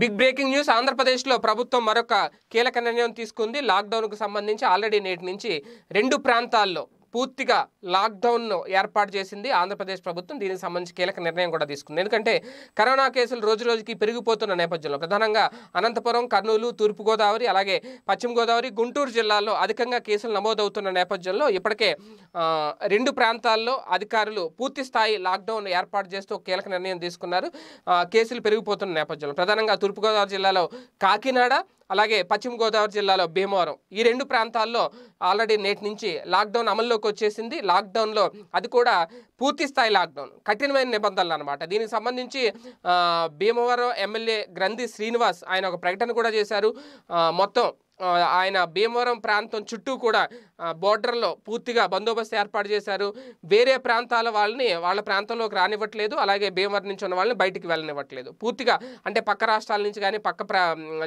big breaking news ఆంధ్రప్రదేశ్లో ప్రభుత్వం మరొక కీలక నిర్ణయం తీసుకుంది లాక్డౌన్కు సంబంధించి ఆల్రెడీ నేటి నుంచి రెండు ప్రాంతాల్లో పూర్తిగా లాక్డౌన్ను ఏర్పాటు చేసింది ఆంధ్రప్రదేశ్ ప్రభుత్వం దీనికి సంబంధించి కీలక నిర్ణయం కూడా తీసుకుంది ఎందుకంటే కరోనా కేసులు రోజు రోజుకి పెరిగిపోతున్న నేపథ్యంలో ప్రధానంగా అనంతపురం కర్నూలు తూర్పుగోదావరి అలాగే పశ్చిమ గోదావరి గుంటూరు జిల్లాల్లో అధికంగా కేసులు నమోదవుతున్న నేపథ్యంలో ఇప్పటికే రెండు ప్రాంతాల్లో అధికారులు పూర్తి స్థాయి లాక్డౌన్ ఏర్పాటు చేస్తూ కీలక నిర్ణయం తీసుకున్నారు కేసులు పెరిగిపోతున్న నేపథ్యంలో ప్రధానంగా తూర్పుగోదావరి జిల్లాలో కాకినాడ అలాగే పశ్చిమ గోదావరి జిల్లాలో భీమవరం ఈ రెండు ప్రాంతాల్లో ఆల్రెడీ నేటి నుంచి లాక్డౌన్ అమల్లోకి వచ్చేసింది లాక్డౌన్లో అది కూడా పూర్తి స్థాయి లాక్డౌన్ కఠినమైన నిబంధనలు అనమాట దీనికి సంబంధించి భీమవరం ఎమ్మెల్యే గ్రంథి శ్రీనివాస్ ఆయన ఒక ప్రకటన కూడా చేశారు మొత్తం ఆయన భీమవరం ప్రాంతం చుట్టూ కూడా బోర్డర్లో పూర్తిగా బందోబస్తు ఏర్పాటు చేశారు వేరే ప్రాంతాల వాళ్ళని వాళ్ళ ప్రాంతంలోకి రానివ్వట్లేదు అలాగే భీమవరం నుంచి ఉన్న వాళ్ళని బయటికి వెళ్ళనివ్వట్లేదు పూర్తిగా అంటే పక్క రాష్ట్రాల నుంచి కానీ పక్క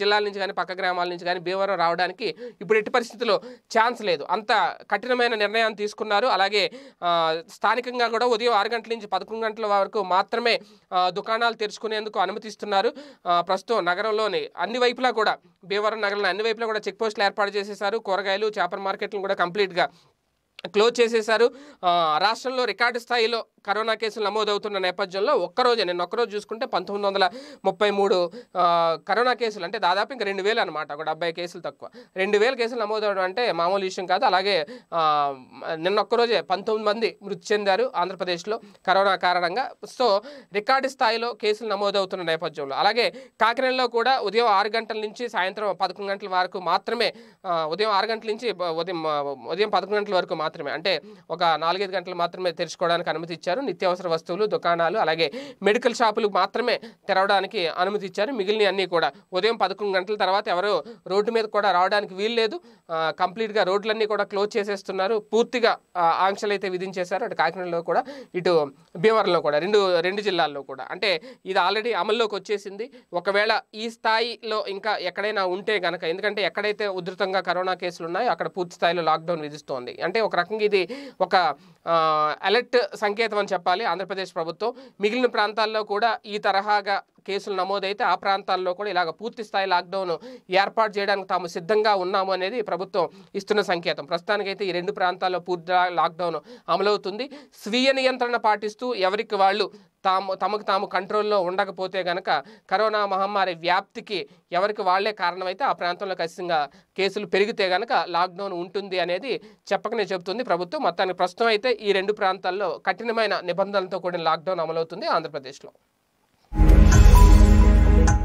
జిల్లాల నుంచి కానీ పక్క గ్రామాల నుంచి కానీ భీమవరం రావడానికి ఇప్పుడు ఎట్టి పరిస్థితుల్లో ఛాన్స్ లేదు అంత కఠినమైన నిర్ణయాన్ని తీసుకున్నారు అలాగే స్థానికంగా కూడా ఉదయం ఆరు గంటల నుంచి పదకొండు గంటల వరకు మాత్రమే దుకాణాలు తెరుచుకునేందుకు అనుమతిస్తున్నారు ప్రస్తుతం నగరంలోని అన్ని వైపులా కూడా భీమవరం నగరంలో అన్ని వైపులా కూడా చెక్ పోస్టులు ఏర్పాటు చేసేశారు కూరగాయలు చేపల మార్కెట్లు కూడా కూడా కంప్లీట్గా క్లోజ్ చేసేశారు రాష్ట్రంలో రికార్డు స్థాయిలో కరోనా కేసులు నమోదవుతున్న నేపథ్యంలో ఒక్కరోజే నేను ఒక్కరోజు చూసుకుంటే పంతొమ్మిది వందల ముప్పై మూడు కరోనా కేసులు అంటే దాదాపు ఇంకా రెండు వేలు అనమాట ఒక డెబ్బై కేసులు తక్కువ రెండు వేల కేసులు నమోదవడం అంటే మామూలు విషయం కాదు అలాగే నిన్న ఒక్కరోజే పంతొమ్మిది మంది మృతి చెందారు ఆంధ్రప్రదేశ్లో కరోనా కారణంగా సో రికార్డు స్థాయిలో కేసులు నమోదవుతున్న నేపథ్యంలో అలాగే కాకినాడలో కూడా ఉదయం ఆరు గంటల నుంచి సాయంత్రం పదకొండు గంటల వరకు మాత్రమే ఉదయం ఆరు గంటల నుంచి ఉదయం ఉదయం పదకొండు గంటల వరకు మాత్రమే అంటే ఒక నాలుగైదు గంటలు మాత్రమే తెరుచుకోవడానికి అనుమతి ఇచ్చారు ఇచ్చారు నిత్యావసర వస్తువులు దుకాణాలు అలాగే మెడికల్ షాపులు మాత్రమే తెరవడానికి అనుమతి ఇచ్చారు మిగిలిన అన్నీ కూడా ఉదయం పదకొండు గంటల తర్వాత ఎవరు రోడ్డు మీద కూడా రావడానికి వీలు లేదు కంప్లీట్గా రోడ్లన్నీ కూడా క్లోజ్ చేసేస్తున్నారు పూర్తిగా ఆంక్షలు అయితే విధించేశారు అటు కాకినాడలో కూడా ఇటు భీమవరంలో కూడా రెండు రెండు జిల్లాల్లో కూడా అంటే ఇది ఆల్రెడీ అమల్లోకి వచ్చేసింది ఒకవేళ ఈ స్థాయిలో ఇంకా ఎక్కడైనా ఉంటే గనక ఎందుకంటే ఎక్కడైతే ఉధృతంగా కరోనా కేసులు ఉన్నాయో అక్కడ పూర్తి స్థాయిలో లాక్డౌన్ విధిస్తోంది అంటే ఒక రకంగా ఇది ఒక అలర్ట్ సంకేతం చెప్పాలి ఆంధ్రప్రదేశ్ ప్రభుత్వం మిగిలిన ప్రాంతాల్లో కూడా ఈ తరహాగా కేసులు నమోదైతే ఆ ప్రాంతాల్లో కూడా ఇలాగ పూర్తి స్థాయి లాక్డౌన్ ఏర్పాటు చేయడానికి తాము సిద్ధంగా ఉన్నాము అనేది ప్రభుత్వం ఇస్తున్న సంకేతం ప్రస్తుతానికైతే ఈ రెండు ప్రాంతాల్లో పూర్తి లాక్డౌన్ అమలవుతుంది స్వీయ నియంత్రణ పాటిస్తూ ఎవరికి వాళ్ళు తాము తమకు తాము కంట్రోల్లో ఉండకపోతే గనక కరోనా మహమ్మారి వ్యాప్తికి ఎవరికి వాళ్లే కారణమైతే ఆ ప్రాంతంలో ఖచ్చితంగా కేసులు పెరిగితే గనక లాక్డౌన్ ఉంటుంది అనేది చెప్పకనే చెబుతుంది ప్రభుత్వం మొత్తానికి ప్రస్తుతం అయితే ఈ రెండు ప్రాంతాల్లో కఠినమైన నిబంధనలతో కూడిన లాక్డౌన్ అమలవుతుంది ఆంధ్రప్రదేశ్లో